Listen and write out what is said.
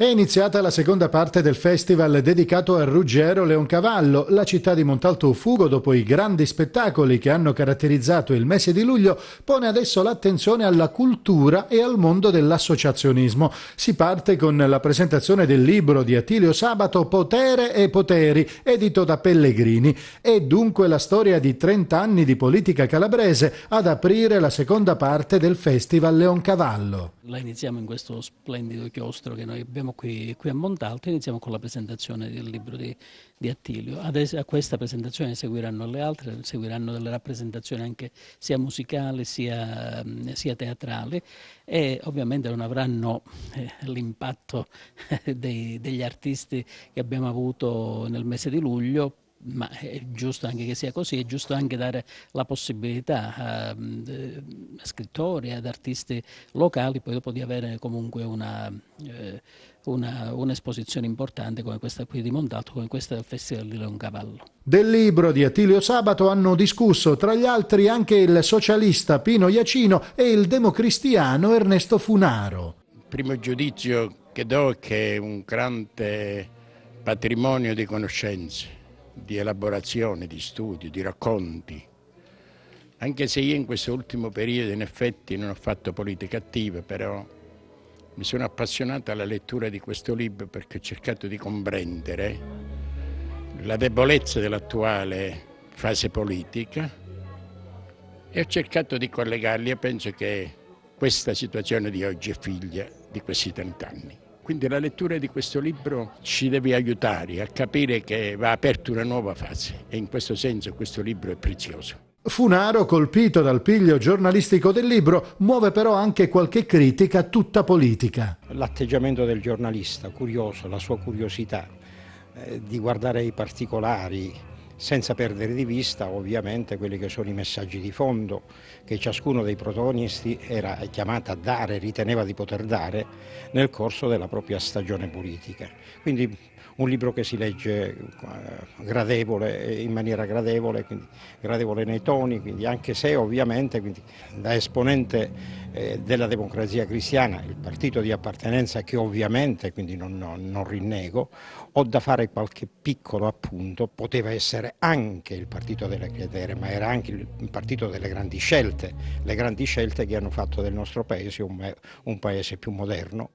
È iniziata la seconda parte del festival dedicato a Ruggero Leoncavallo, la città di Montalto Montaltofugo dopo i grandi spettacoli che hanno caratterizzato il mese di luglio pone adesso l'attenzione alla cultura e al mondo dell'associazionismo. Si parte con la presentazione del libro di Attilio Sabato Potere e Poteri, edito da Pellegrini. È dunque la storia di 30 anni di politica calabrese ad aprire la seconda parte del festival Leoncavallo. La iniziamo in questo splendido chiostro che noi abbiamo siamo qui, qui a Montalto e iniziamo con la presentazione del libro di, di Attilio. Adesso, a questa presentazione seguiranno le altre, seguiranno delle rappresentazioni anche sia musicali sia, sia teatrali e ovviamente non avranno eh, l'impatto degli artisti che abbiamo avuto nel mese di luglio ma è giusto anche che sia così, è giusto anche dare la possibilità a, mm, eh, scrittori, ad artisti locali poi dopo di avere comunque eh, una, un'esposizione importante come questa qui di Montalto, come questa del Festival di Leoncavallo. Del libro di Attilio Sabato hanno discusso tra gli altri anche il socialista Pino Iacino e il democristiano Ernesto Funaro. Il primo giudizio che do è che è un grande patrimonio di conoscenze di elaborazione, di studio, di racconti. Anche se io in questo ultimo periodo in effetti non ho fatto politica attiva, però mi sono appassionato alla lettura di questo libro perché ho cercato di comprendere la debolezza dell'attuale fase politica e ho cercato di collegarli e penso che questa situazione di oggi è figlia di questi trent'anni. Quindi la lettura di questo libro ci deve aiutare a capire che va aperta una nuova fase e in questo senso questo libro è prezioso. Funaro, colpito dal piglio giornalistico del libro, muove però anche qualche critica tutta politica. L'atteggiamento del giornalista, curioso, la sua curiosità eh, di guardare i particolari, senza perdere di vista ovviamente quelli che sono i messaggi di fondo che ciascuno dei protagonisti era chiamato a dare, riteneva di poter dare nel corso della propria stagione politica. Quindi un libro che si legge eh, gradevole, eh, in maniera gradevole, quindi, gradevole nei toni, quindi anche se ovviamente da esponente eh, della democrazia cristiana, il partito di appartenenza che ovviamente quindi non, non, non rinnego, ho da fare qualche piccolo appunto, poteva essere anche il partito delle credere, ma era anche il partito delle grandi scelte, le grandi scelte che hanno fatto del nostro paese un, un paese più moderno,